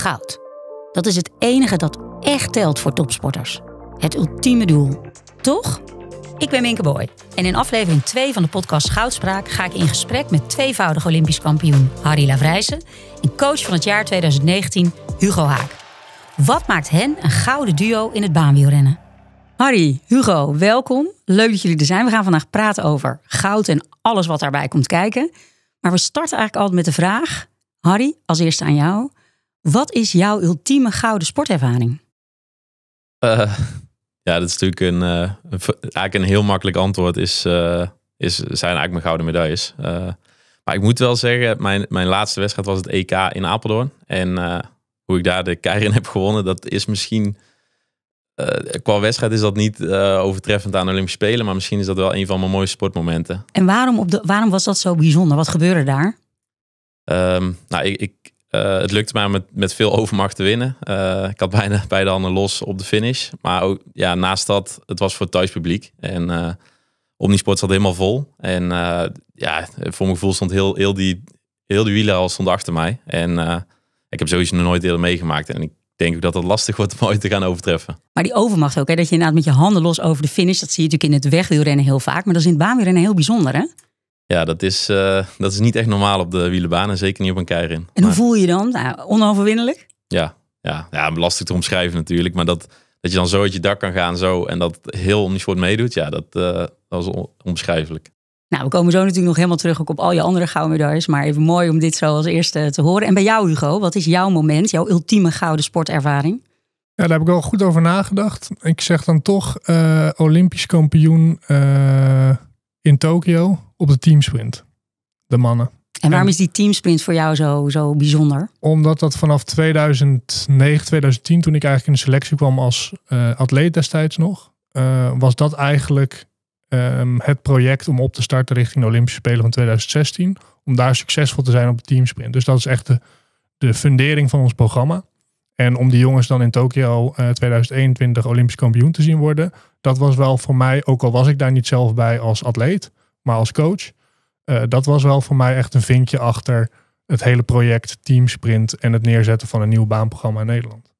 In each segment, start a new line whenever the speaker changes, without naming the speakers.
goud. Dat is het enige dat echt telt voor topsporters. Het ultieme doel. Toch? Ik ben Minke Boy en in aflevering 2 van de podcast Goudspraak ga ik in gesprek met tweevoudig Olympisch kampioen Harry Lavrijsen en coach van het jaar 2019 Hugo Haak. Wat maakt hen een gouden duo in het baanwielrennen? Harry, Hugo, welkom. Leuk dat jullie er zijn. We gaan vandaag praten over goud en alles wat daarbij komt kijken. Maar we starten eigenlijk altijd met de vraag, Harry, als eerste aan jou. Wat is jouw ultieme gouden sportervaring?
Eh,
ja, dat is natuurlijk een, eh, eigenlijk een heel makkelijk antwoord. Is, eh, is, zijn eigenlijk mijn gouden medailles. maar ik moet wel zeggen, mijn, mijn laatste wedstrijd was het EK in Apeldoorn. En hoe ik daar de Keirin heb gewonnen, dat is misschien... qua wedstrijd is dat niet overtreffend aan de Olympische Spelen. Maar misschien is dat wel een van mijn mooiste sportmomenten.
En waarom, op de, waarom was dat zo bijzonder? Wat gebeurde daar?
Ehm, nou, ik, ik eh, het lukte mij met, met veel overmacht te winnen. Eh, ik had bijna beide handen los op de finish. Maar ook, ja, naast dat, het was voor het thuispubliek. En uh, eh, Omnisport zat helemaal vol. En ja, voor mijn gevoel stond heel, heel die, heel die wieler al stond achter mij. En ik heb sowieso nog nooit eerder meegemaakt. En ik denk ook dat het lastig wordt om ooit te gaan overtreffen.
Maar die overmacht ook, hè? dat je inderdaad met je handen los over de finish. Dat zie je natuurlijk in het wegwielrennen heel vaak. Maar dat is in het baanwielrennen heel bijzonder, hè?
Ja, dat is, eh, dat is niet echt normaal op de wielenbaan en zeker niet op een keirin.
En hoe voel je dan? Nou, onoverwinnelijk?
Ja, ja, ja, lastig te omschrijven natuurlijk. Maar dat, dat je dan zo uit je dak kan gaan zo, en dat heel om die sport meedoet, ja, dat, uh, dat is onbeschrijfelijk.
Nou, we komen zo natuurlijk nog helemaal terug ook op al je andere gouden medailles. Maar even mooi om dit zo als eerste te horen. En bij jou, Hugo, wat is jouw moment, jouw ultieme gouden sportervaring? Ja,
daar heb ik wel goed over
nagedacht.
Ik zeg dan toch eh, Olympisch kampioen in Tokio op de teamsprint. De mannen. En waarom is die teamsprint voor jou zo, zo bijzonder? Omdat dat vanaf 2009, 2010, toen ik eigenlijk in de selectie kwam als eh, atleet destijds nog, eh, was dat eigenlijk ehm, het project om op te starten richting de Olympische Spelen van 2016. Om daar succesvol te zijn op de teamsprint. Dus dat is echt de, de fundering van ons programma. En om die jongens dan in Tokio uh, eh, 2021 Olympisch kampioen te zien worden, dat was wel voor mij, ook al was ik daar niet zelf bij als atleet, maar als coach. Eh, dat was wel voor mij echt een vinkje achter het hele project Teamsprint en het neerzetten van een nieuw baanprogramma in Nederland. Gaan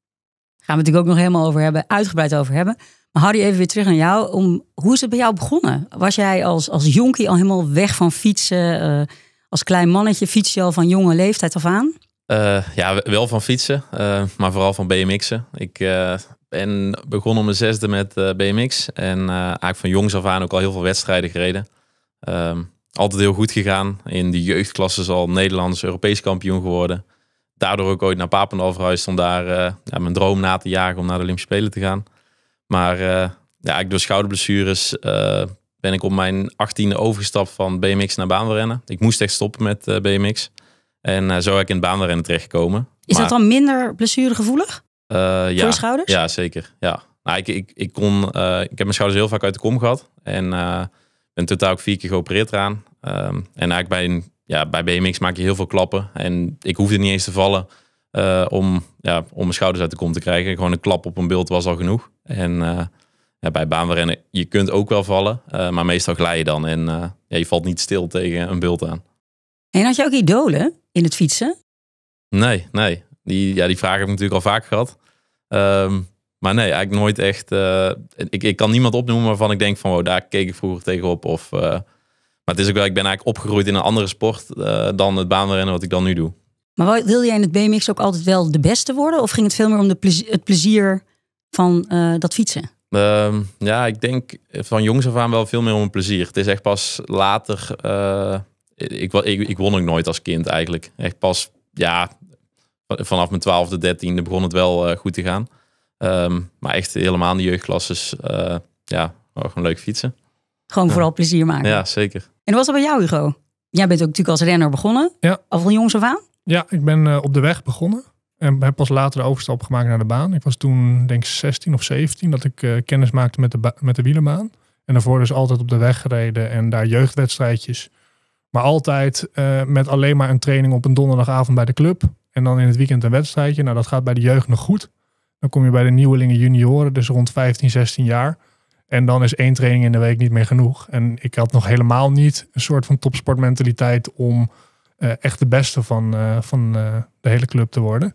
we het natuurlijk ook nog helemaal over hebben, uitgebreid over hebben. Maar die even weer terug naar jou. Om, hoe is het bij jou begonnen? Was jij als, als jonkie al helemaal weg van fietsen? Eh, als klein mannetje fiets je al van jonge leeftijd af aan?
Eh, ja, wel van fietsen, maar vooral van BMX'en. Ik ben begonnen om mijn zesde met BMX. En eigenlijk van jongs af aan ook al heel veel wedstrijden gereden. Ehm, altijd heel goed gegaan. In de jeugdklasse al Nederlands, Europees kampioen geworden. Daardoor ook ooit naar Papendal verhuisd om daar eh, ja, mijn droom na te jagen om naar de Olympische Spelen te gaan. Maar eh, ja, ik door schouderblessures eh, ben ik op mijn 18e overgestapt van BMX naar baanrennen. Ik moest echt stoppen met BMX. En zo heb ik in het baanrennen terechtgekomen. Is dat dan
minder blessuregevoelig?
ja, voor je schouders? Ja, zeker. Ja. Nou, ik, ik, ik, kon, ik heb mijn schouders heel vaak uit de kom gehad. En ben totaal ook vier keer geopereerd eraan. Ehm, en eigenlijk bij, een, ja, bij BMX maak je heel veel klappen. En ik hoefde niet eens te vallen eh, om, ja, om mijn schouders uit de kom te krijgen. Gewoon een klap op een beeld was al genoeg. En uh, ja, bij baanrennen, je kunt ook wel vallen, eh, maar meestal glij je dan. En je valt niet stil tegen een beeld aan.
En had je ook idolen in het fietsen?
Nee, nee. Die, ja, die vraag heb ik natuurlijk al vaak gehad. Ehm, maar nee, eigenlijk nooit echt. Eh, ik, ik kan niemand opnoemen waarvan ik denk van wow, daar keek ik vroeger tegenop. Of, eh, maar het is ook wel, ik ben eigenlijk opgegroeid in een andere sport eh, dan het baanrennen wat ik dan nu doe.
Maar wilde jij in het BMX ook altijd wel de beste worden? Of ging het veel meer om de het plezier van dat fietsen?
Ehm, ja, ik denk van jongs af aan wel veel meer om het plezier. Het is echt pas later. Ik, ik, ik won ook nooit als kind eigenlijk. Echt pas, ja, vanaf mijn twaalfde, dertiende begon het wel goed te gaan. Ehm, maar echt helemaal in de jeugdklasses, eh, ja, gewoon leuk fietsen.
Gewoon vooral plezier maken. Ja, zeker. En wat was er bij jou, Hugo? Jij bent ook natuurlijk als renner begonnen. Ja. Al van jongs af aan?
Ja, ik ben eh, op de weg begonnen. En heb pas later de overstap gemaakt naar de baan. Ik was toen denk ik 16 of 17 dat ik eh, kennis maakte met de, met de wielerbaan. En daarvoor dus altijd op de weg gereden en daar jeugdwedstrijdjes. Maar altijd met alleen maar een training op een donderdagavond bij de club. En dan in het weekend een wedstrijdje. Nou, dat gaat bij de jeugd nog goed. Dan kom je bij de nieuwelingen junioren, dus rond 15, 16 jaar. En dan is één training in de week niet meer genoeg. En ik had nog helemaal niet een soort van topsportmentaliteit om eh, echt de beste van, eh, van eh, de hele club te worden.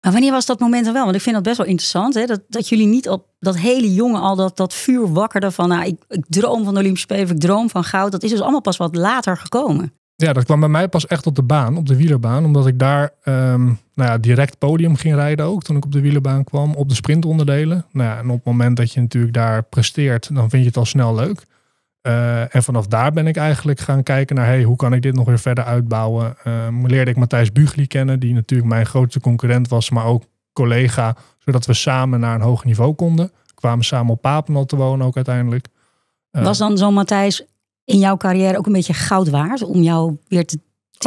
Maar wanneer was dat moment dan wel? Want ik vind dat best wel interessant. Hè? Dat, dat jullie niet op dat hele jonge al dat, dat vuur wakkerden van... Nou, ik, ik droom van de Olympische Spelen, ik droom van goud. Dat is dus allemaal pas wat later
gekomen ja, dat kwam bij mij pas echt op de baan, op de wielerbaan. Omdat ik daar ehm, nou ja, direct podium ging rijden ook. Toen ik op de wielerbaan kwam, op de sprintonderdelen. Nou ja, en op het moment dat je natuurlijk daar presteert, dan vind je het al snel leuk. Eh, en vanaf daar ben ik eigenlijk gaan kijken naar hey, hoe kan ik dit nog weer verder uitbouwen. Ehm, leerde ik Matthijs Bugli kennen, die natuurlijk mijn grootste concurrent was, maar ook collega. Zodat we samen naar een hoog niveau konden. kwamen samen op Papenal te wonen ook uiteindelijk. was eh, dan
zo'n Matthijs in jouw carrière ook een beetje goud waard om jou weer te,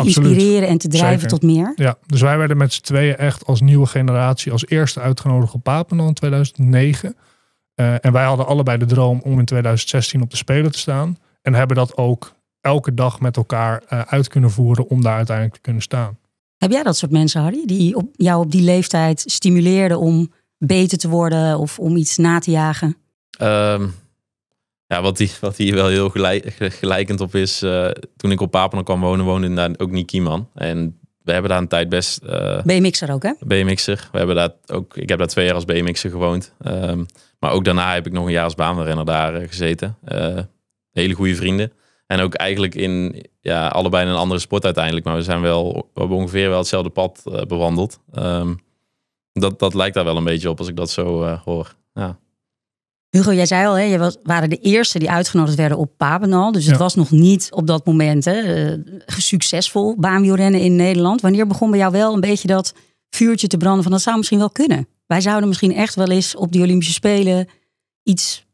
inspireren en te drijven tot meer.
Ja, dus wij werden met z'n tweeën echt als nieuwe generatie als eerste uitgenodigd op Papendal in 2009. Eh, en wij hadden allebei de droom om in 2016 op de Spelen te staan. En hebben dat ook elke dag met elkaar eh, uit kunnen voeren om daar uiteindelijk te kunnen staan.
Heb jij dat soort mensen, Harry, die op, jou op die leeftijd stimuleerden om beter te worden of om iets na te jagen?
Ehm, ja, wat, die, wat hier wel heel gelijkend op is. Eh, toen ik op Papendal kwam wonen, woonde daar ook Nicky man. En we hebben daar een tijd best. Uh, eh,
BMX'er ook, hè?
BMX'er. We hebben daar ook. Ik heb daar twee jaar als BMX'er gewoond. Ehm, maar ook daarna heb ik nog een jaar als baanrenner daar eh, gezeten. hele goede vrienden. En ook eigenlijk in ja, allebei een andere sport uiteindelijk. Maar we zijn wel we hebben ongeveer wel hetzelfde pad bewandeld. Ehm, dat, dat lijkt daar wel een beetje op als ik dat zo hoor. Ja. Hugo,
jij zei al, hè, je was, waren de eerste die uitgenodigd werden op Papenal. Dus het was nog niet op dat moment hè, eh, succesvol baanwielrennen in Nederland. Wanneer begon bij jou wel een beetje dat vuurtje te branden van dat zou misschien wel kunnen? Wij zouden misschien echt wel eens op die Olympische Spelen iets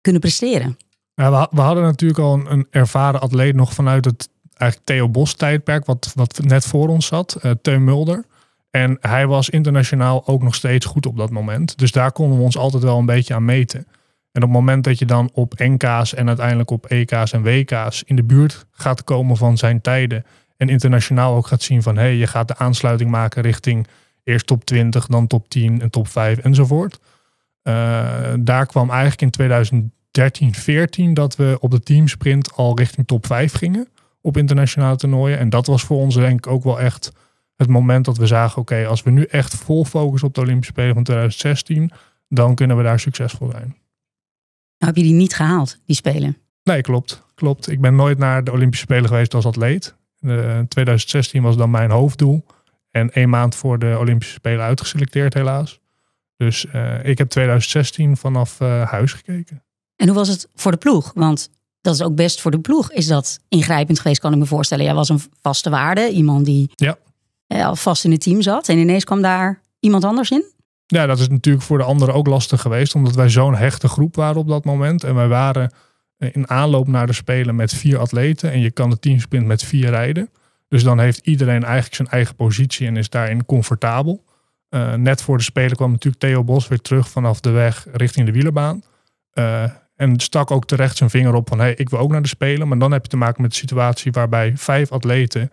kunnen presteren. Ja, we, hadden natuurlijk al een, ervaren atleet nog vanuit het eigenlijk Theo Bos tijdperk, wat, wat net voor ons zat, uh, Teun Mulder. En hij was internationaal ook nog steeds goed op dat moment. Dus daar konden we ons altijd wel een beetje aan meten. En op het moment dat je dan op NK's en uiteindelijk op EK's en WK's in de buurt gaat komen van zijn tijden. En internationaal ook gaat zien van hé, hey, je gaat de aansluiting maken richting eerst top 20, dan top 10 en top 5 enzovoort. Eh, daar kwam eigenlijk in 2013, 14 dat we op de teamsprint al richting top 5 gingen op internationale toernooien. En dat was voor ons denk ik ook wel echt het moment dat we zagen, oké, als we nu echt vol focus op de Olympische Spelen van 2016, dan kunnen we daar succesvol zijn.
Nou heb je die niet gehaald, die spelen.
Nee, klopt. Klopt. Ik ben nooit naar de Olympische Spelen geweest als atleet. Eh, in 2016 was dan mijn hoofddoel. En één maand voor de Olympische Spelen uitgeselecteerd, helaas. Dus eh, ik heb 2016 vanaf eh, huis
gekeken. En hoe was het voor de ploeg? Want dat is ook best voor de ploeg. Is dat ingrijpend geweest, kan ik me voorstellen. Jij was een vaste waarde, iemand die ja. al vast in het team zat. En ineens kwam daar iemand anders in?
Ja, dat is natuurlijk voor de anderen ook lastig geweest, omdat wij zo'n hechte groep waren op dat moment. En wij waren eh, in aanloop naar de Spelen met vier atleten en je kan de sprint met vier rijden. Dus dan heeft iedereen eigenlijk zijn eigen positie en is daarin comfortabel. Eh, net voor de Spelen kwam natuurlijk Theo Bos weer terug vanaf de weg richting de wielerbaan. Eh, en stak ook terecht zijn vinger op van hey, ik wil ook naar de Spelen. Maar dan heb je te maken met een situatie waarbij vijf atleten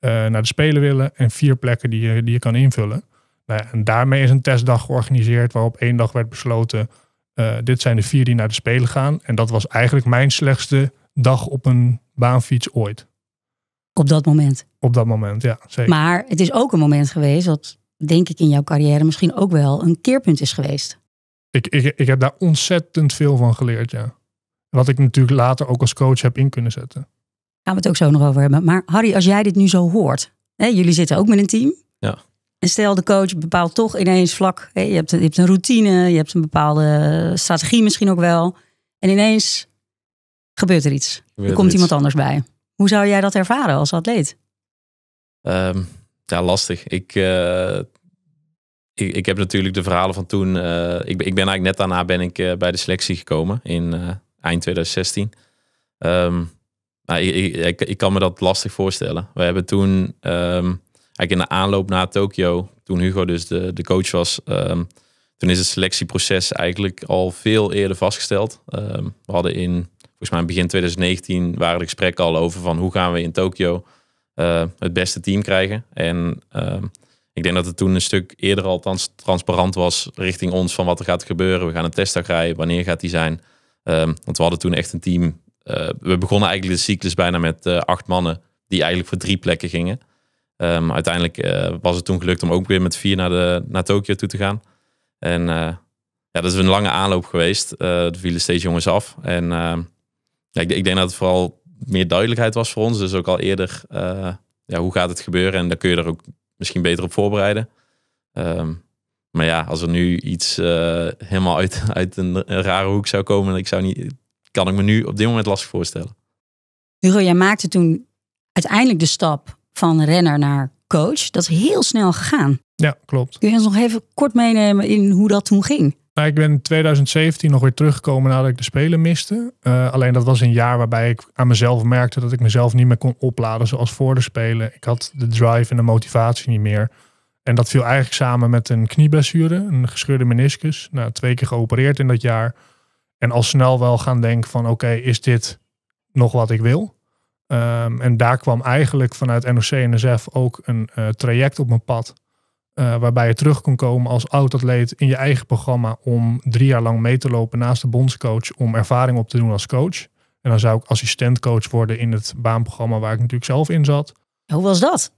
naar de Spelen willen en vier plekken die je, die je kan invullen. Nou en daarmee is een testdag georganiseerd waarop één dag werd besloten, eh, dit zijn de vier die naar de Spelen gaan. En dat was eigenlijk mijn slechtste dag op een baanfiets ooit. Op dat moment? Op dat moment, ja. Zeker.
Maar het is ook een moment geweest dat, denk ik, in jouw carrière misschien ook wel een keerpunt is geweest.
Ik, ik, ik heb daar ontzettend veel van geleerd, ja. Wat ik natuurlijk later ook als coach heb in kunnen zetten. gaan
we het ook zo nog over hebben. Maar Harry, als jij dit nu zo hoort, hè, jullie zitten ook met een team. Ja. En stel, de coach bepaalt toch ineens vlak. Je hebt, je hebt een routine, je hebt een bepaalde strategie misschien ook wel. En ineens gebeurt er iets. er komt iemand anders bij. Hoe zou jij dat ervaren als atleet?
Ehm, ja, lastig. Ik, eh, ik, ik, heb natuurlijk de verhalen van toen. Eh, ik, ik ben eigenlijk net daarna ben ik eh, bij de selectie gekomen in eind 2016. Ehm, nou, ik, ik, kan me dat lastig voorstellen. We hebben toen ehm, in de aanloop naar Tokio, toen Hugo dus de, de coach was, ehm, toen is het selectieproces eigenlijk al veel eerder vastgesteld. Ehm, we hadden in, volgens mij begin 2019, waren de gesprekken al over van hoe gaan we in Tokio eh, het beste team krijgen. En ehm, ik denk dat het toen een stuk eerder al transparant was richting ons van wat er gaat gebeuren. We gaan een testdag rijden, wanneer gaat die zijn? want we hadden toen echt een team. Eh, we begonnen eigenlijk de cyclus bijna met eh, acht mannen die eigenlijk voor drie plekken gingen. Ehm, uiteindelijk eh, was het toen gelukt om ook weer met vier naar, de, naar Tokio toe te gaan. En eh, ja, dat is een lange aanloop geweest. Eh, er vielen steeds jongens af. En ehm, ja, ik, ik, denk dat het vooral meer duidelijkheid was voor ons. Dus ook al eerder, ja, hoe gaat het gebeuren? En daar kun je er ook misschien beter op voorbereiden. Ehm, maar ja, als er nu iets helemaal uit, uit een, een rare hoek zou komen, ik zou niet, kan ik me nu op dit moment lastig voorstellen.
Hugo, jij maakte toen uiteindelijk de stap van renner naar coach, dat is heel snel gegaan.
Ja, klopt.
Kun je ons nog even kort meenemen in hoe dat toen ging?
Nou, ik ben in 2017 nog weer teruggekomen nadat ik de Spelen miste. Eh, alleen dat was een jaar waarbij ik aan mezelf merkte dat ik mezelf niet meer kon opladen zoals voor de Spelen. Ik had de drive en de motivatie niet meer. En dat viel eigenlijk samen met een knieblessure, een gescheurde meniscus. Nou, twee keer geopereerd in dat jaar. En al snel wel gaan denken van oké, is dit nog wat ik wil? Ehm, en daar kwam eigenlijk vanuit NOC en NSF ook een eh, traject op mijn pad. Eh, waarbij je terug kon komen als oud-atleet in je eigen programma om drie jaar lang mee te lopen naast de bondscoach om ervaring op te doen als coach. En dan zou ik assistentcoach worden in het baanprogramma waar ik natuurlijk zelf in zat. Hoe was dat?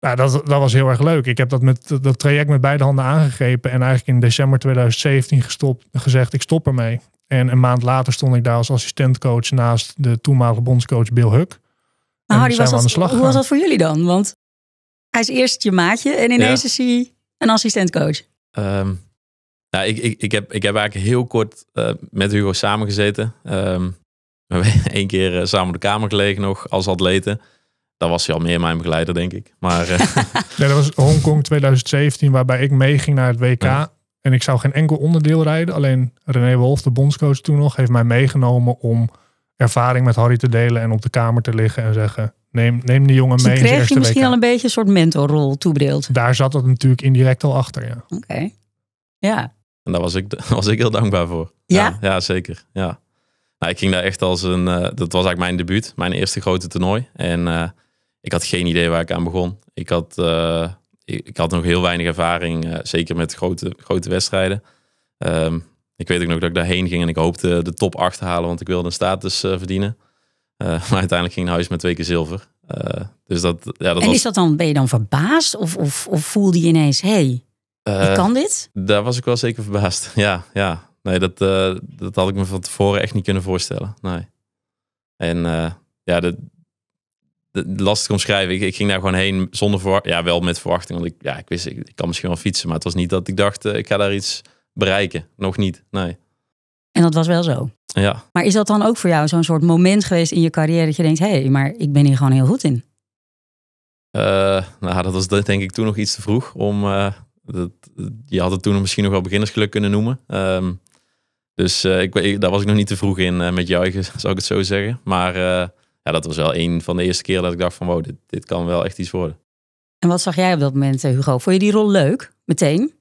Nou, dat, dat was heel erg leuk. Ik heb dat, met, dat traject met beide handen aangegrepen en eigenlijk in december 2017 gestopt, gezegd ik stop ermee. En een maand later stond ik daar als assistentcoach naast de toenmalige bondscoach Bill Huck. Maar Harry, was dat, hoe was dat
voor jullie dan? Want hij is eerst je maatje en ineens ja. is hij een assistentcoach.
Um, nou, ik, ik, ik, heb, ik heb eigenlijk heel kort eh, met Hugo samengezeten. Um, we hebben één keer uh, samen de kamer gelegen nog als atleten. Dan was hij al meer mijn begeleider, denk ik. Maar, uh...
dat was Hongkong 2017, waarbij ik meeging naar het WK. En ik zou geen enkel onderdeel rijden. Alleen René Wolf, de bondscoach toen nog, heeft mij meegenomen om ervaring met Harry te delen en op de kamer te liggen en zeggen: neem, neem die jongen dus mee. kreeg je misschien
al een beetje een soort mentorrol toebedeeld.
Daar zat het natuurlijk indirect al achter, ja. Oké. Ja.
En daar was ik, was ik heel dankbaar voor. Ja? Ja, zeker. Ja. Nou, ik ging daar echt als een. Eh, dat was eigenlijk mijn debuut, mijn eerste grote toernooi. En eh, ik had geen idee waar ik aan begon. Ik had. Eh, ik, had nog heel weinig ervaring, eh, zeker met grote, grote wedstrijden. Ehm, ik weet ook nog dat ik daarheen ging en ik hoopte de top 8 te halen, want ik wilde een status eh, verdienen. Eh, maar uiteindelijk ging naar huis met twee keer zilver. dus dat, ja, dat en is dat
dan, ben je dan verbaasd of, of, of voelde je ineens, hey,
ik kan dit? Daar was ik wel zeker verbaasd, ja. ja. Nee, dat, dat had ik me van tevoren echt niet kunnen voorstellen. Nee. En ja, dat lastig omschrijven. Ik, ik ging daar gewoon heen zonder verwachting. Ja, wel met verwachting. Want ik, ja, ik wist, ik, kan misschien wel fietsen. Maar het was niet dat ik dacht, eh, ik ga daar iets bereiken. Nog niet, nee.
En dat was wel zo. Ja. Maar is dat dan ook voor jou zo'n soort moment geweest in je carrière dat je denkt, hé, hey, maar ik ben hier gewoon heel goed in?
Eh, nou, dat was denk ik toen nog iets te vroeg om. Eh, dat, je had het toen misschien nog wel beginnersgeluk kunnen noemen. Ehm, dus uh, ik, daar was ik nog niet te vroeg in met jou, zou ik het zo zeggen. Maar ja, dat was wel een van de eerste keren dat ik dacht van dit, dit kan wel echt iets worden.
En wat zag jij op dat moment, eh, Hugo? Vond je die rol leuk? Meteen?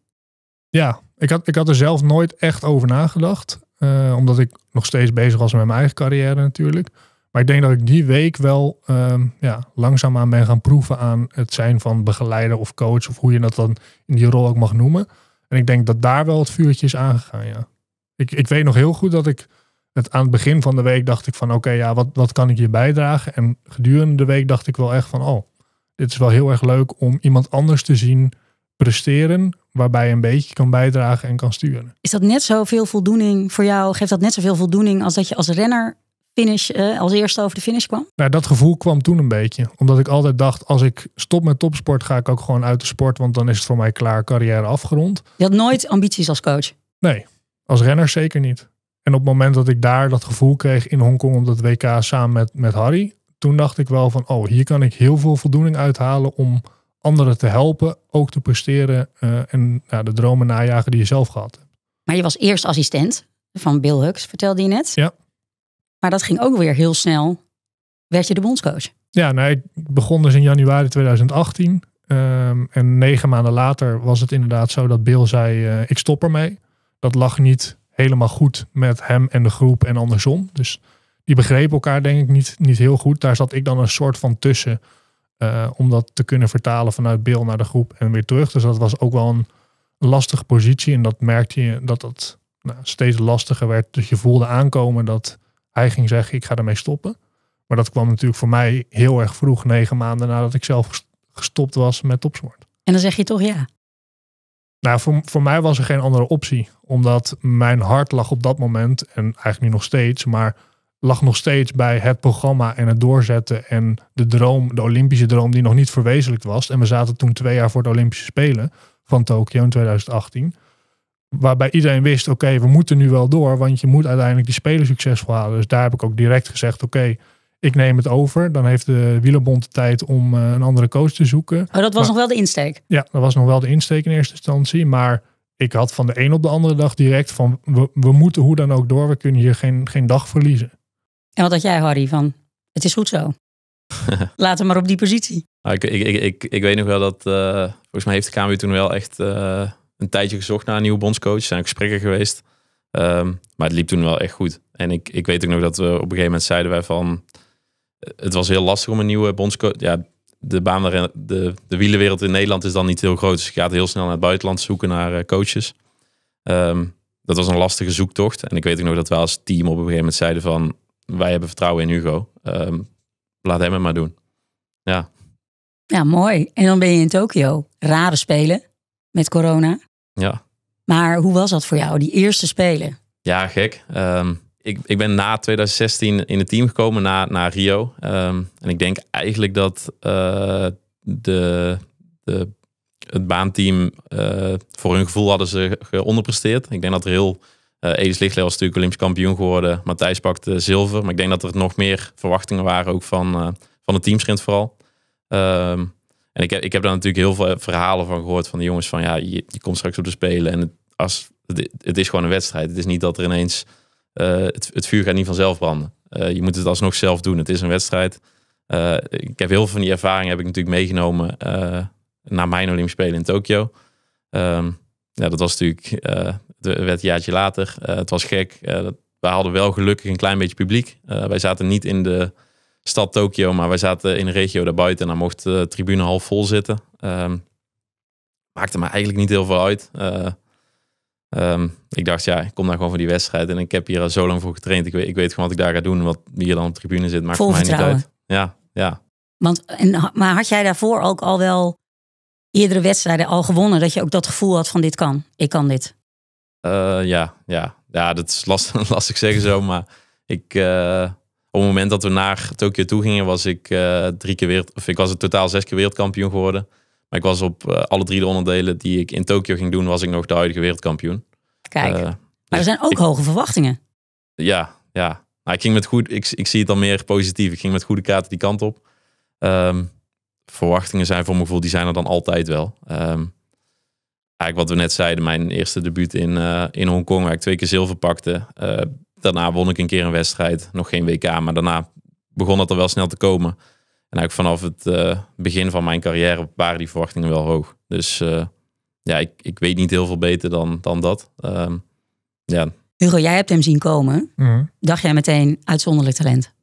Ja, ik had, ik had er zelf nooit echt over nagedacht. Eh, omdat ik nog steeds bezig was met mijn eigen carrière natuurlijk. Maar ik denk dat ik die week wel um, ja, langzaamaan ben gaan proeven aan het zijn van begeleider of coach. Of hoe je dat dan in die rol ook mag noemen. En ik denk dat daar wel het vuurtje is aangegaan, ja. Ik, ik weet nog heel goed dat ik aan het begin van de week dacht ik van oké, ja, wat, wat kan ik je bijdragen? En gedurende de week dacht ik wel echt van oh, dit is wel heel erg leuk om iemand anders te zien presteren, waarbij je een beetje kan bijdragen en kan sturen.
Is dat net zoveel voldoening voor jou? Geeft dat net zoveel voldoening als dat je als renner finish, eh, als eerste over de finish kwam?
Nou, dat gevoel kwam toen een beetje. Omdat ik altijd dacht, als ik stop met topsport, ga ik ook gewoon uit de sport. Want dan is het voor mij klaar, carrière afgerond. Je had nooit ambities als coach? Nee, als renner zeker niet. En op het moment dat ik daar dat gevoel kreeg in Hongkong op dat WK samen met, met Harry, toen dacht ik wel van, oh, hier kan ik heel veel voldoening uithalen om anderen te helpen, ook te presteren eh, en nou, de dromen najagen die je zelf gehad hebt.
Maar je was eerst assistent van Bill Hux, vertelde je net. Ja. Maar dat ging ook weer heel snel. Werd je de bondscoach?
Ja, nou, ik begon dus in januari 2018. Ehm, en negen maanden later was het inderdaad zo dat Bill zei, eh, ik stop ermee. Dat lag niet helemaal goed met hem en de groep en andersom. Dus die begrepen elkaar denk ik niet, niet heel goed. Daar zat ik dan een soort van tussen. Eh, om dat te kunnen vertalen vanuit beeld naar de groep en weer terug. Dus dat was ook wel een lastige positie. En dat merkte je dat dat nou, steeds lastiger werd. Dus je voelde aankomen dat hij ging zeggen: Ik ga ermee stoppen. Maar dat kwam natuurlijk voor mij heel erg vroeg, negen maanden nadat ik zelf gestopt was met topsport.
En dan zeg je toch ja.
Nou, voor, voor mij was er geen andere optie. Omdat mijn hart lag op dat moment, en eigenlijk nu nog steeds, maar lag nog steeds bij het programma en het doorzetten en de droom, de Olympische droom die nog niet verwezenlijkt was. En we zaten toen twee jaar voor de Olympische Spelen van Tokio in 2018. Waarbij iedereen wist, oké, we moeten nu wel door, want je moet uiteindelijk die Spelen succesvol halen. Dus daar heb ik ook direct gezegd, oké, ik neem het over. Dan heeft de wielerbond de tijd om eh, een andere coach te zoeken. Oh, dat was nog wel de insteek? Ja, dat was nog wel de insteek in eerste instantie. Maar ik had van de een op de andere dag direct van... we, we moeten hoe dan ook door, we kunnen hier geen, geen dag verliezen.
En wat had jij, Harry, van het is goed zo? Laat hem maar op die positie.
Ah, ik, ik, ik, ik, weet nog wel dat... Eh, volgens mij heeft de KMU toen wel echt eh, een tijdje gezocht naar een nieuwe bondscoach. Er zijn gesprekken geweest. Ehm, maar het liep toen wel echt goed. En ik, ik weet ook nog dat we op een gegeven moment zeiden wij van het was heel lastig om een nieuwe bondscoach. Ja, de, baan de, de wielenwereld in Nederland is dan niet heel groot. Dus je gaat heel snel naar het buitenland zoeken naar eh, coaches. Ehm, dat was een lastige zoektocht. En ik weet ook nog dat wij als team op een gegeven moment zeiden van... wij hebben vertrouwen in Hugo. Ehm, laat hem het maar doen. Ja.
Ja, mooi. En dan ben je in Tokio. Rare spelen met corona. Ja. Maar hoe was dat voor jou, die eerste spelen?
Ja, gek. Um, ik, ik ben na 2016 in het team gekomen, na, na Rio. Ehm, en ik denk eigenlijk dat eh, de, de, het baanteam eh, voor hun gevoel hadden ze onderpresteerd. Ik denk dat er heel... Uh, eh, Edis lichtle was natuurlijk Olympisch kampioen geworden. Matthijs pakte zilver. Maar ik denk dat er nog meer verwachtingen waren ook van, van het teamsprint vooral. Ehm, en ik heb, ik heb daar natuurlijk heel veel verhalen van gehoord van de jongens van ja, je, je komt straks op de spelen en het, als, het, is gewoon een wedstrijd. Het is niet dat er ineens eh, het, het, vuur gaat niet vanzelf branden. Eh, je moet het alsnog zelf doen. Het is een wedstrijd. Eh, ik heb heel veel van die ervaring heb ik natuurlijk meegenomen naar mijn Olympische Spelen in Tokio. Ehm, ja, dat was natuurlijk, werd een jaartje later. het was gek. Dat, we hadden wel gelukkig een klein beetje publiek. wij zaten niet in de stad Tokio, maar wij zaten in een regio daarbuiten en dan mocht de tribune half vol zitten. Ehm, maakte me eigenlijk niet heel veel uit. Ehm, ik dacht, ja, ik kom daar gewoon voor die wedstrijd. En ik heb hier al zo lang voor getraind. Ik weet, ik weet gewoon wat ik daar ga doen. Wat hier dan op de tribune zit, Maar Vol voor mij vertrouwen. niet uit. Ja, ja.
Want, en, maar had jij daarvoor ook al wel eerdere wedstrijden al gewonnen? Dat je ook dat gevoel had van dit kan. Ik kan dit.
Eh, ja, ja. ja, dat is lastig, lastig zeggen zo. Maar ik, eh, op het moment dat we naar Tokio toe gingen, was ik eh, drie keer wereld, of ik was het totaal zes keer wereldkampioen geworden. Maar ik was op eh, alle drie de onderdelen die ik in Tokio ging doen, was ik nog de huidige wereldkampioen.
Kijk, eh, maar er dus zijn ook hoge verwachtingen.
Ja, ja. ik ging met goed, ik, ik zie het dan meer positief. Ik ging met goede kaarten die kant op. Ehm, verwachtingen zijn voor mijn gevoel, die zijn er dan altijd wel. Ehm, eigenlijk wat we net zeiden, mijn eerste debuut in, uh, in Hongkong, waar ik twee keer zilver pakte. daarna won ik een keer een wedstrijd, nog geen WK, maar daarna begon dat er wel snel te komen. En ook vanaf het eh, begin van mijn carrière waren die verwachtingen wel hoog. Dus eh, ja, ik, ik weet niet heel veel beter dan, dan dat. Ehm, ja.
Hugo, jij hebt hem zien komen. Mhm. Dacht jij meteen uitzonderlijk talent?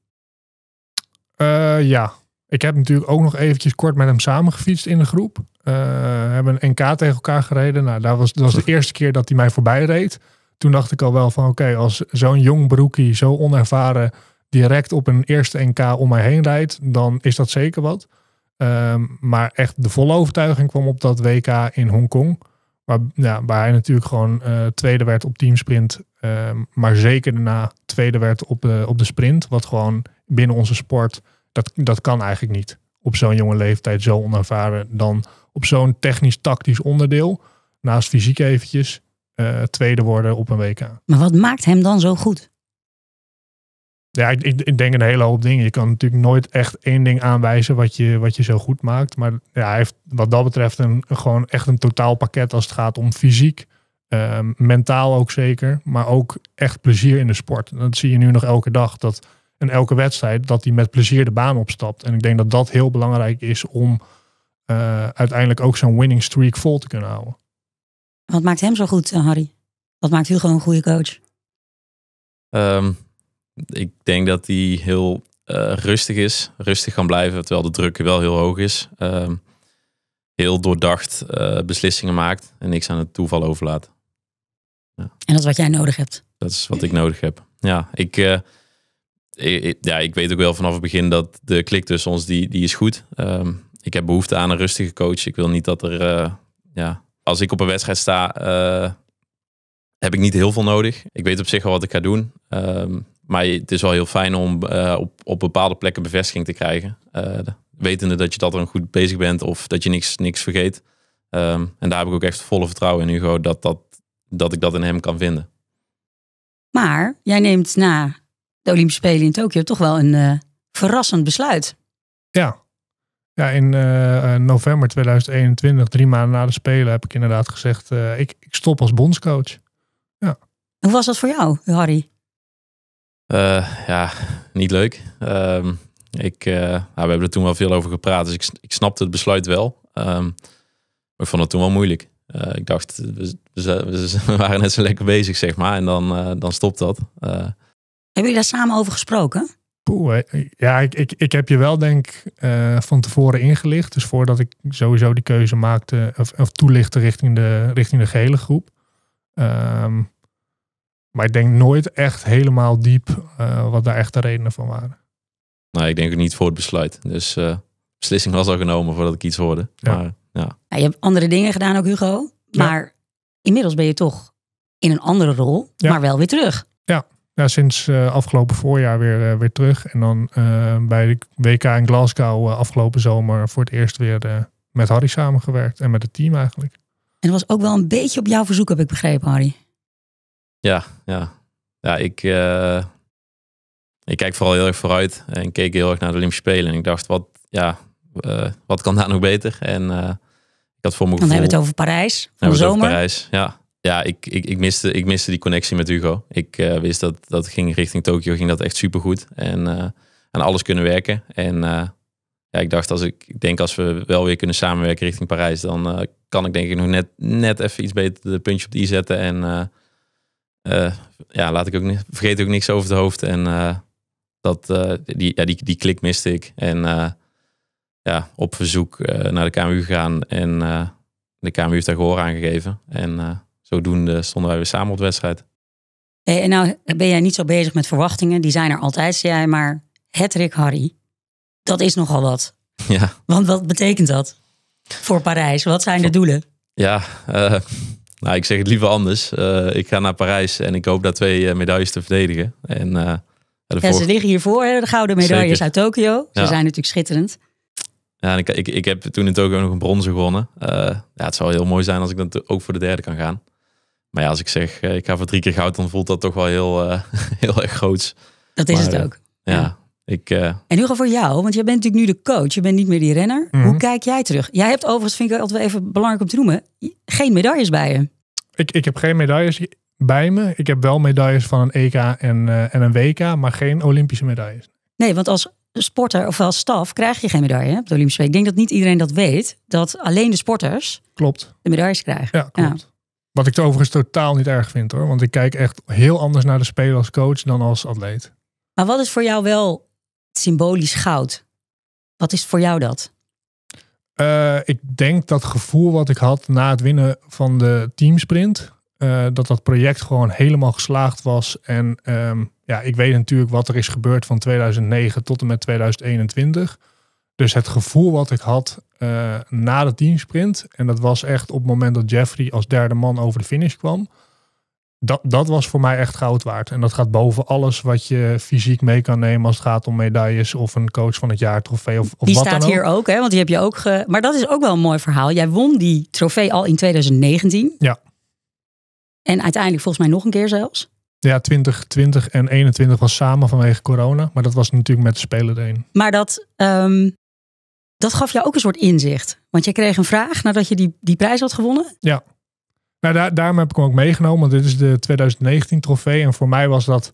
Eh, ja, ik heb natuurlijk ook nog eventjes kort met hem samengefietst in de groep. hebben een NK tegen elkaar gereden. Nou, dat was, dat was de eerste keer dat hij mij voorbij reed. Toen dacht ik al wel van oké, als zo'n jong broekie, zo onervaren direct op een eerste NK om mij heen rijdt, dan is dat zeker wat. Ehm, maar echt de volle overtuiging kwam op dat WK in Hongkong. Waar, ja, waar hij natuurlijk gewoon uh, tweede werd op teamsprint. Ehm, maar zeker daarna tweede werd op, op de sprint. Wat gewoon binnen onze sport, dat, dat kan eigenlijk niet. Op zo'n jonge leeftijd, zo onervaren. Dan op zo'n technisch-tactisch onderdeel, naast fysiek eventjes, uh, tweede worden op een WK.
Maar wat maakt hem dan zo goed?
Ja, ik, ik, denk een hele hoop dingen. Je kan natuurlijk nooit echt één ding aanwijzen wat je, wat je zo goed maakt. Maar ja, hij heeft wat dat betreft een, gewoon echt een totaal pakket als het gaat om fysiek. Ehm, mentaal ook zeker, maar ook echt plezier in de sport. Dat zie je nu nog elke dag. Dat en elke wedstrijd dat hij met plezier de baan opstapt. En ik denk dat dat heel belangrijk is om eh, uiteindelijk ook zo'n winning streak vol te kunnen houden.
Wat maakt hem zo goed, eh, Harry? Wat maakt u gewoon een goede coach?
Ehm, ik denk dat die heel eh, rustig is, rustig kan blijven, terwijl de druk wel heel hoog is. Ehm, heel doordacht eh, beslissingen maakt en niks aan het toeval overlaat. Ja. En dat is wat jij nodig hebt. Dat is wat ik nodig heb. Ja, ik, eh, ja, ik weet ook wel vanaf het begin dat de klik tussen ons, die, die is goed. Ehm, ik heb behoefte aan een rustige coach. Ik wil niet dat er, ja, als ik op een wedstrijd sta, heb ik niet heel veel nodig. Ik weet op zich al wat ik ga doen. Um, maar het is wel heel fijn om eh, op, op bepaalde plekken bevestiging te krijgen. Eh, wetende dat je dat dan goed bezig bent of dat je niks, niks vergeet. Ehm, en daar heb ik ook echt volle vertrouwen in Hugo dat, dat, dat ik dat in hem kan vinden.
Maar jij neemt na de Olympische Spelen in Tokio toch wel een eh, verrassend besluit.
Ja. Ja, in november 2021, drie maanden na de Spelen, heb ik inderdaad gezegd: ik, ik stop als bondscoach. Ja.
Hoe was dat voor jou, Harry?
Eh, ja, niet leuk. Ehm, ik, eh, nou, we hebben er toen wel veel over gepraat, dus ik, ik snapte het besluit wel. Um, maar ik vond het toen wel moeilijk. Eh, ik dacht, we, we, waren net zo lekker bezig, zeg maar. En dan, dan stopt dat. Hebben
jullie daar samen over gesproken? Poeh, ja, ik, ik, ik heb je wel denk ik van tevoren ingelicht. Dus voordat ik sowieso die keuze maakte of, of toelichtte richting de, richting de gehele groep. Um, maar ik denk nooit echt helemaal diep eh, wat daar echt de redenen van waren.
Nou, ik denk het niet voor het besluit. Dus uh, beslissing was al genomen voordat ik iets hoorde. Ja. Maar, ja.
je hebt andere dingen gedaan ook, Hugo. Maar inmiddels ben je toch in een andere rol, maar wel weer terug.
Ja, ja sinds eh, afgelopen voorjaar weer, weer terug. En dan bij de WK in Glasgow afgelopen zomer voor het eerst weer met Harry samengewerkt. En met het team eigenlijk. En dat was ook wel
een beetje op jouw verzoek, heb ik begrepen, Harry.
Ja, ja. Ja, ik, eh, ik kijk vooral heel erg vooruit en keek heel erg naar de Olympische Spelen. En ik dacht, wat, ja, eh, wat kan daar nog beter? En uh, ik had voor me Dan hebben we het over Parijs, van de zomer. Parijs, ja. Ja, ik, ik, ik, miste, ik miste die connectie met Hugo. Ik wist dat dat ging richting Tokio, ging dat echt supergoed. En aan alles kunnen werken. En ja, ik dacht, als ik, ik denk als we wel weer kunnen samenwerken richting Parijs, dan kan ik denk ik nog net, net even iets beter de puntje op de i zetten. En eh, ja, laat ik ook niet, vergeet ook niks over het hoofd. En eh, dat, eh, die, ja, die, die klik miste ik. En ja, op verzoek naar de KMU gegaan. En de KMU heeft daar gehoor aangegeven. En zodoende stonden wij weer samen op de wedstrijd.
Hey, en nou ben jij niet zo bezig met verwachtingen. Die zijn er altijd, zei jij. Maar Hattrick Harry, dat is nogal wat. Ja. Want wat betekent dat voor Parijs? Wat zijn de doelen?
Ja, nou, ik zeg het liever anders. Eh, ik ga naar Parijs en ik hoop daar twee eh, medailles te verdedigen. En, eh, ze liggen
hiervoor, hè, de gouden medailles uit Tokio. Ze zijn natuurlijk schitterend.
Ja, ik, ik, ik heb toen in Tokio nog een bronzen gewonnen. ja, het zou heel mooi zijn als ik dan ook voor de derde kan gaan. Maar ja, als ik zeg ik ga voor drie keer goud, dan voelt dat toch wel heel, heel erg groots. Dat is het ook. Uh, ja, ja, ik. Uh... En
Hugo, voor jou, want jij bent natuurlijk nu de coach, je bent niet meer die renner. Hoe mhm. kijk jij terug? Jij hebt overigens, vind ik altijd wel even belangrijk om te noemen, geen medailles bij
je. Ik, ik heb geen medailles bij me. Ik heb wel medailles van een EK en, eh, en een WK, maar geen Olympische medailles.
Nee, want als sporter of als staf krijg je geen medaille op de Olympische Ik denk dat niet iedereen dat weet, dat alleen de sporters klopt. de medailles krijgen. Ja, klopt.
Wat ik overigens totaal niet erg vind hoor. Want ik kijk echt heel anders naar de speler als coach dan als atleet.
Maar wat is voor jou wel symbolisch goud? Wat is voor jou
dat? Eh, ik denk dat gevoel wat ik had na het winnen van de teamsprint, eh, dat dat project gewoon helemaal geslaagd was. En ehm, ja, ik weet natuurlijk wat er is gebeurd van 2009 tot en met 2021. Dus het gevoel wat ik had eh, na de teamsprint, en dat was echt op het moment dat Jeffrey als derde man over de finish kwam, dat, dat was voor mij echt goud waard. En dat gaat boven alles wat je fysiek mee kan nemen als het gaat om medailles of een coach van het jaar trofee of, of die wat staat dan ook. hier
ook, hè? want die heb je ook. Ge... Maar dat is ook wel een mooi verhaal. Jij won die trofee al in 2019. Ja. En uiteindelijk volgens mij nog een keer zelfs.
Ja, 2020 en 21 was samen vanwege corona. Maar dat was natuurlijk met de Spelen erin.
Maar dat, ehm, dat gaf jou ook een soort inzicht. Want jij kreeg een vraag nadat je die, die prijs had gewonnen.
Ja. Nou, daar, daarom heb ik hem ook meegenomen. Want dit is de 2019 trofee. En voor mij was dat.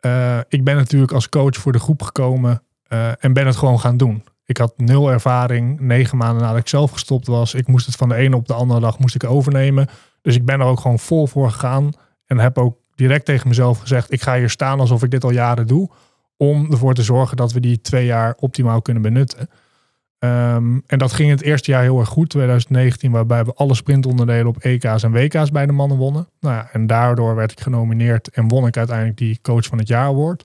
Eh, ik ben natuurlijk als coach voor de groep gekomen. Eh, en ben het gewoon gaan doen. Ik had nul ervaring. Negen maanden nadat ik zelf gestopt was. Ik moest het van de ene op de andere dag moest ik overnemen. Dus ik ben er ook gewoon vol voor gegaan. En heb ook direct tegen mezelf gezegd: ik ga hier staan alsof ik dit al jaren doe. Om ervoor te zorgen dat we die twee jaar optimaal kunnen benutten. Ehm, en dat ging het eerste jaar heel erg goed, 2019, waarbij we alle sprintonderdelen op EK's en WK's bij de mannen wonnen. Nou ja, en daardoor werd ik genomineerd en won ik uiteindelijk die Coach van het Jaar award.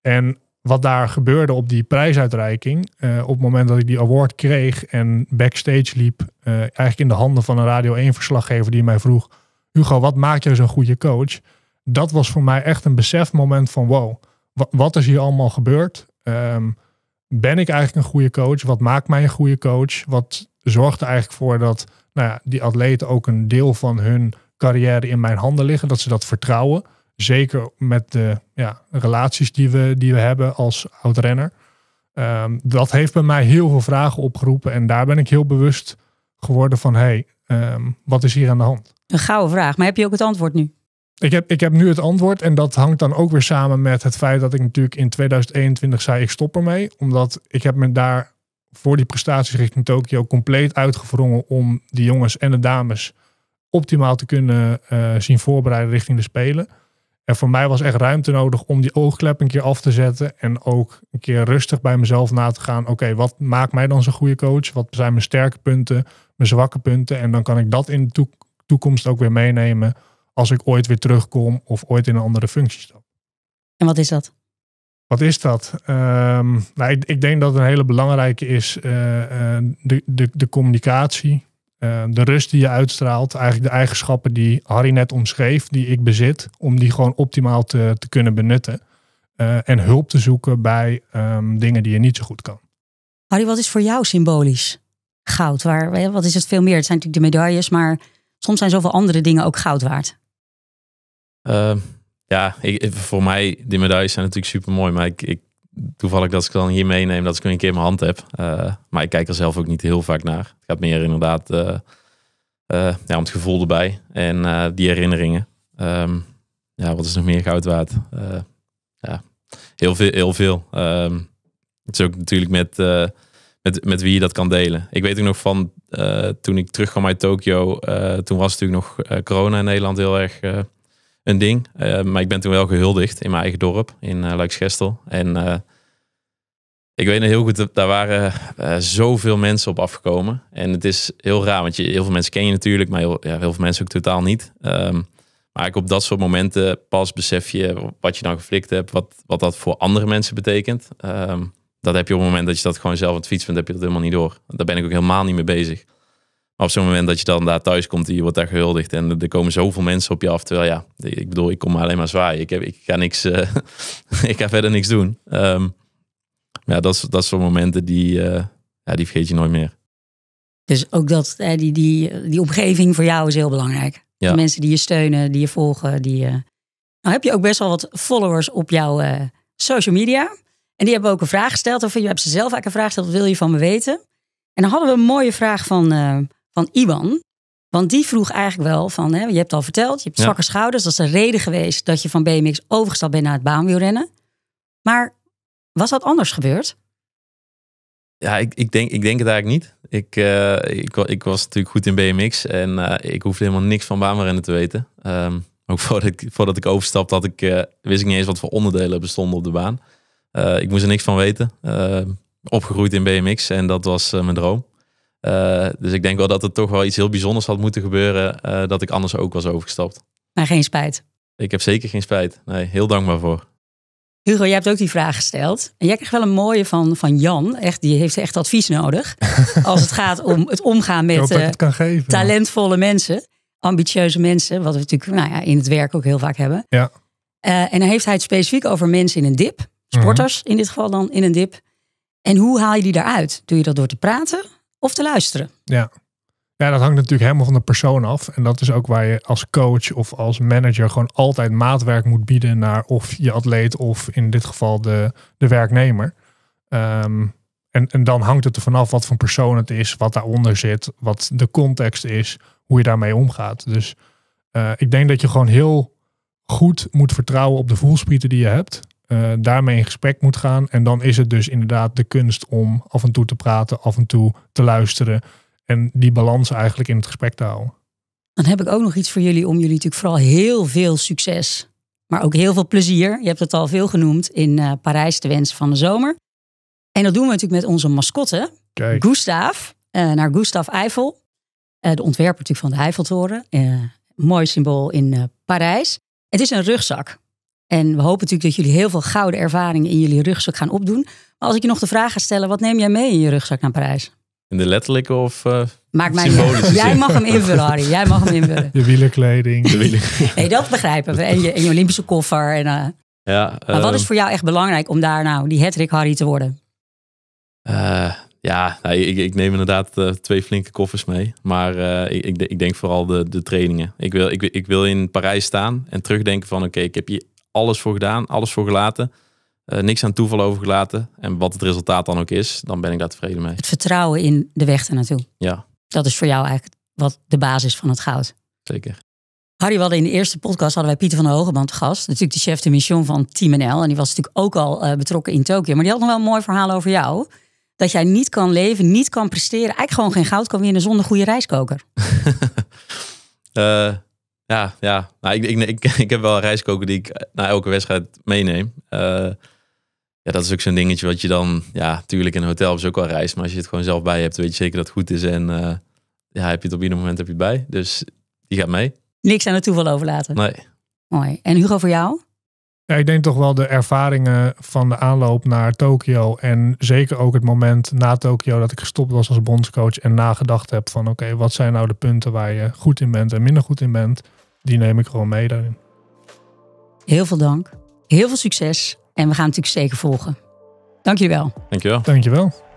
En wat daar gebeurde op die prijsuitreiking, eh, op het moment dat ik die award kreeg en backstage liep, eh, eigenlijk in de handen van een Radio 1-verslaggever die mij vroeg, Hugo, wat maakt jou zo'n goede coach? Dat was voor mij echt een besefmoment van, wow, wat is hier allemaal gebeurd? Ehm, ben ik eigenlijk een goede coach? Wat maakt mij een goede coach? Wat zorgt er eigenlijk voor dat nou ja, die atleten ook een deel van hun carrière in mijn handen liggen? Dat ze dat vertrouwen. Zeker met de ja, relaties die we, die we hebben als oud-renner. Ehm, dat heeft bij mij heel veel vragen opgeroepen. En daar ben ik heel bewust geworden van... hé, hey, ehm, wat is hier aan de hand? Een gouden vraag, maar heb je ook het antwoord nu? Ik heb, ik heb nu het antwoord en dat hangt dan ook weer samen met het feit dat ik natuurlijk in 2021 zei ik stop ermee. Omdat ik heb me daar voor die prestaties richting Tokio compleet uitgewrongen om de jongens en de dames optimaal te kunnen eh, zien voorbereiden richting de Spelen. En voor mij was echt ruimte nodig om die oogklep een keer af te zetten. En ook een keer rustig bij mezelf na te gaan. Oké, wat maakt mij dan zo'n goede coach? Wat zijn mijn sterke punten, mijn zwakke punten? En dan kan ik dat in de toekomst ook weer meenemen als ik ooit weer terugkom of ooit in een andere functie stap. En wat is dat? Wat is dat? Ehm, nou, ik, denk dat een hele belangrijke is eh, eh, de, de, de communicatie, eh, de rust die je uitstraalt, eigenlijk de eigenschappen die Harry net omschreef, die ik bezit, om die gewoon optimaal te, te kunnen benutten. en hulp te zoeken bij ehm, dingen die je niet zo goed kan.
Harry, wat is voor jou symbolisch goud? Waar, wat is het veel meer? Het zijn natuurlijk de medailles, maar soms zijn zoveel andere dingen ook goud waard.
Ehm, ja, voor mij, die medailles zijn natuurlijk super mooi. Maar ik, ik, toevallig dat ik dan hier meeneem, dat ik een keer in mijn hand heb. Eh, maar ik kijk er zelf ook niet heel vaak naar. Het gaat meer inderdaad eh, eh, ja, om het gevoel erbij en die herinneringen. Ehm, ja, wat is nog meer goud waard? ja, heel veel. Heel veel. Ehm, het is ook natuurlijk met, met, met wie je dat kan delen. Ik weet ook nog van toen ik terugkwam uit Tokio. toen was natuurlijk nog corona in Nederland heel erg een ding. Eh, maar ik ben toen wel gehuldigd in mijn eigen dorp, in uh, En eh, ik weet nog heel goed, daar waren zoveel mensen op afgekomen. En het is heel raar, want je, heel veel mensen ken je natuurlijk, maar heel, ja, heel veel mensen ook totaal niet. Ehm, maar ik op dat soort momenten pas besef je wat je dan geflikt hebt, wat, wat dat voor andere mensen betekent. Ehm, dat heb je op het moment dat je dat gewoon zelf aan het fietsen bent, heb je dat helemaal niet door. Daar ben ik ook helemaal niet mee bezig op zo'n moment dat je dan daar thuis komt en je wordt daar gehuldigd en er komen zoveel mensen op je af. Terwijl ja, ik bedoel, ik kom maar alleen maar zwaaien. Ik, heb, ik ga niks, eh, ik ga verder niks doen. Um, ja, dat, dat soort momenten die, eh, ja, die vergeet je nooit meer.
Dus ook dat, die, die, die omgeving voor jou is heel belangrijk. Ja. De mensen die je steunen, die je volgen. Die, eh. Nou heb je ook best wel wat followers op jouw social media. En die hebben ook een vraag gesteld. Of je hebt ze zelf eigenlijk een vraag gesteld. Wat wil je van me weten? En dan hadden we een mooie vraag van van Iwan. Want die vroeg eigenlijk wel van, hè, je hebt al verteld, je hebt zwakke schouders. Dat is de reden geweest dat je van BMX overgestapt bent naar het baanwielrennen. Maar was dat anders gebeurd?
Ja, ik, ik, denk, ik denk het eigenlijk niet. Ik, eh, ik, ik, was natuurlijk goed in BMX en eh, ik hoefde helemaal niks van baanrennen te weten. Ehm, ook voordat ik, voordat ik overstapte, ik, eh, wist ik niet eens wat voor onderdelen bestonden op de baan. ik moest er niks van weten. Ehm, opgegroeid in BMX en dat was mijn droom. Eh, dus ik denk wel dat het toch wel iets heel bijzonders had moeten gebeuren eh, dat ik anders ook was overgestapt.
Maar geen spijt?
Ik heb zeker geen spijt. Nee, heel dankbaar voor.
Hugo, jij hebt ook die vraag gesteld. En jij krijgt wel een mooie van, van Jan. Echt, die heeft echt advies nodig. als het gaat om het omgaan met eh, talentvolle mensen. Ambitieuze mensen. Wat we natuurlijk nou ja, in het werk ook heel vaak hebben. Ja. en dan heeft hij het specifiek over mensen in een dip. Mhm. Sporters in dit geval dan in een dip. En hoe haal je die daaruit? Doe je dat door te praten? of te luisteren.
Ja. Ja, dat hangt natuurlijk helemaal van de persoon af. En dat is ook waar je als coach of als manager gewoon altijd maatwerk moet bieden naar of je atleet of in dit geval de, de werknemer. Ehm, en, en dan hangt het er vanaf wat voor persoon het is, wat daaronder zit, wat de context is, hoe je daarmee omgaat. Dus eh, ik denk dat je gewoon heel goed moet vertrouwen op de voelsprieten die je hebt. Eh, daarmee in gesprek moet gaan. En dan is het dus inderdaad de kunst om af en toe te praten, af en toe te luisteren. En die balans eigenlijk in het gesprek te houden. Dan heb ik ook nog iets
voor jullie om jullie natuurlijk vooral heel veel succes, maar ook heel veel plezier. Je hebt het al veel genoemd in eh, Parijs, de wens van de zomer. En dat doen we natuurlijk met onze mascotte, Kijk. Gustav, eh, naar Gustav Eiffel. de ontwerper natuurlijk van de Eiffeltoren. mooi symbool in Parijs. Het is een rugzak. En we hopen natuurlijk dat jullie heel veel gouden ervaringen in jullie rugzak gaan opdoen. Maar als ik je nog de vraag ga stellen, wat neem jij mee in je rugzak naar Parijs?
In de letterlijke of uh, mij symbolische Jij mag
hem invullen, Harry. Jij mag hem invullen.
Je
wielerkleding. De wielerkleding.
Nee, dat begrijpen we. En je, je Olympische koffer. En, eh.
ja,
maar wat eh, is voor
jou echt belangrijk om daar nou die hattrick Harry te worden?
ja, nou,
ik, neem inderdaad twee flinke koffers mee. Maar ik, ik, denk vooral de, de trainingen. Ik wil, ik, wil in Parijs staan en terugdenken van... oké, ik heb je alles voor gedaan, alles voor gelaten. Eh, niks aan toeval overgelaten. En wat het resultaat dan ook is, dan ben ik daar tevreden mee. Het
vertrouwen in de weg ernaartoe. Ja. Dat is voor jou eigenlijk wat de basis van het goud. Zeker. Harry, we hadden in de eerste podcast hadden wij Pieter van der Hogeband te gast. Natuurlijk de chef de mission van Team NL. En die was natuurlijk ook al eh, betrokken in Tokio. Maar die had nog wel een mooi verhaal over jou. Dat jij niet kan leven, niet kan presteren. Eigenlijk gewoon geen goud kan winnen zonder goede reiskoker.
uh, Ja, ja. Nou, ik, ik, ik, ik, heb wel een rijstkoker die ik eh, na elke wedstrijd meeneem. Eh, ja, dat is ook zo'n dingetje wat je dan... Ja, tuurlijk in een hotel is ook wel rijst. Maar als je het gewoon zelf bij hebt, weet je zeker dat het goed is. En eh, ja, heb je het op ieder moment heb je het bij. Dus die gaat mee.
Niks aan het toeval overlaten. Nee. Mooi. En Hugo, voor jou?
Ja, ik denk toch wel de ervaringen van de aanloop naar Tokio. En zeker ook het moment na Tokio dat ik gestopt was als bondscoach. En nagedacht heb van oké, wat zijn nou de punten waar je goed in bent en minder goed in bent. Die neem ik gewoon mee daarin.
Heel veel dank. Heel veel succes. En we gaan natuurlijk zeker volgen. Dank je wel.
Dank je wel. Dank je wel.